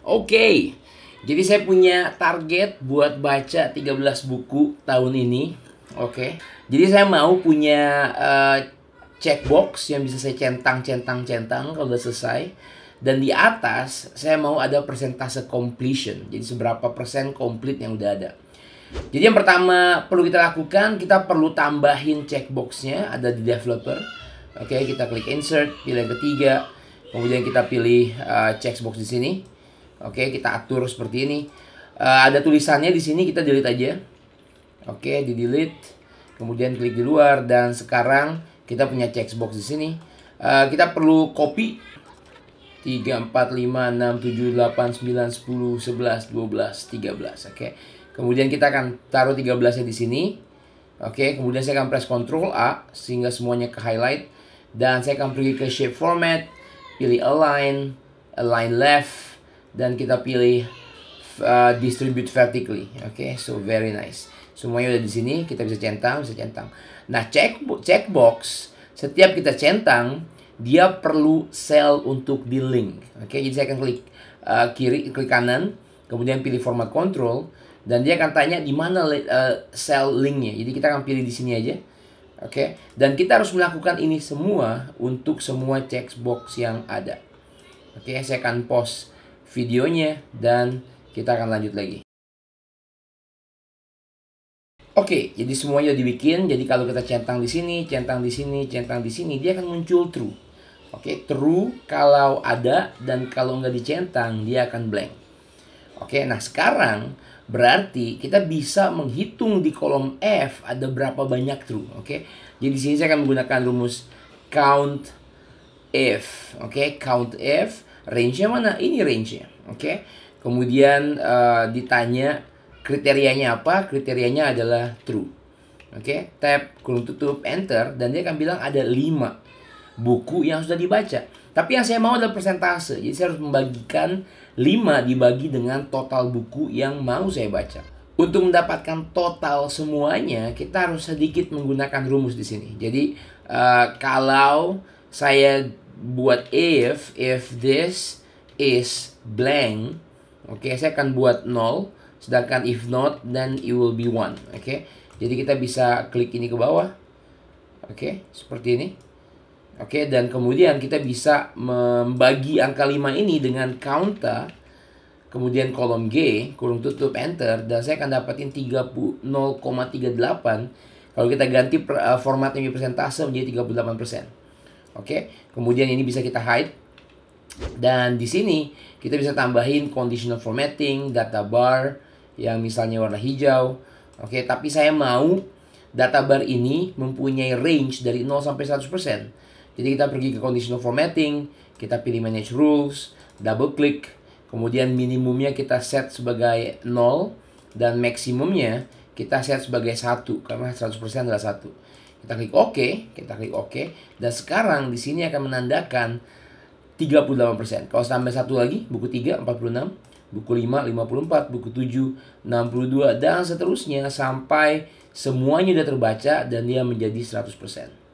Oke, okay. jadi saya punya target buat baca 13 buku tahun ini. Oke, okay. jadi saya mau punya uh, checkbox yang bisa saya centang, centang, centang kalau udah selesai. Dan di atas saya mau ada persentase completion, jadi seberapa persen komplit yang udah ada. Jadi yang pertama perlu kita lakukan, kita perlu tambahin checkboxnya ada di developer. Oke, okay, kita klik insert, pilih yang ketiga, kemudian kita pilih uh, checkbox di sini. Oke, kita atur seperti ini. Uh, ada tulisannya di sini kita delete aja. Oke, di delete. Kemudian klik di luar dan sekarang kita punya checkbox di sini. Uh, kita perlu copy 3 4 5 6 7 8 9 10 11 12 13. Oke. Kemudian kita akan taruh 13-nya di sini. Oke, kemudian saya akan press Ctrl A sehingga semuanya ke highlight dan saya akan pergi ke shape format, pilih align, align left, dan kita pilih uh, distribute vertically. Oke, okay? so very nice. Semuanya udah di sini, kita bisa centang, bisa centang. Nah, check checkbox setiap kita centang, dia perlu sel untuk di link. Oke, okay? jadi saya akan klik uh, kiri, klik kanan, kemudian pilih format control dan dia akan tanya di mana uh, sel linknya. Jadi kita akan pilih di sini aja. Oke, okay? dan kita harus melakukan ini semua untuk semua checkbox yang ada. Oke, okay? saya akan pause videonya dan kita akan lanjut lagi. Oke, jadi semuanya dibikin. Jadi kalau kita centang di sini, centang di sini, centang di sini, dia akan muncul true. Oke, true kalau ada dan kalau nggak dicentang dia akan blank. Oke, nah sekarang berarti kita bisa menghitung di kolom F ada berapa banyak true. Oke, jadi di sini saya akan menggunakan rumus count if. Oke, count if range-nya mana? Ini range-nya. Oke. Okay? Kemudian uh, ditanya kriterianya apa? Kriterianya adalah true. Oke, okay? tab kurung tutup enter dan dia akan bilang ada 5 buku yang sudah dibaca. Tapi yang saya mau adalah persentase. Jadi saya harus membagikan 5 dibagi dengan total buku yang mau saya baca. Untuk mendapatkan total semuanya, kita harus sedikit menggunakan rumus di sini. Jadi uh, kalau saya buat if if this is blank oke okay, saya akan buat nol sedangkan if not then it will be one oke okay? jadi kita bisa klik ini ke bawah oke okay, seperti ini oke okay, dan kemudian kita bisa membagi angka 5 ini dengan counter kemudian kolom G, kurung tutup, enter, dan saya akan dapatin 0,38 kalau kita ganti per, eh, format persentase menjadi 38%. Oke, okay? kemudian ini bisa kita hide. Dan di sini kita bisa tambahin conditional formatting, data bar yang misalnya warna hijau. Oke, okay? tapi saya mau data bar ini mempunyai range dari 0 sampai 100%. Jadi kita pergi ke conditional formatting, kita pilih manage rules, double click, kemudian minimumnya kita set sebagai 0 dan maksimumnya kita set sebagai satu karena 100% adalah satu. Kita klik OK, kita klik OK. Dan sekarang di sini akan menandakan 38%. Kalau sampai satu lagi, buku 3, 46. Buku 5, 54. Buku 7, 62. Dan seterusnya sampai semuanya sudah terbaca dan dia menjadi 100%.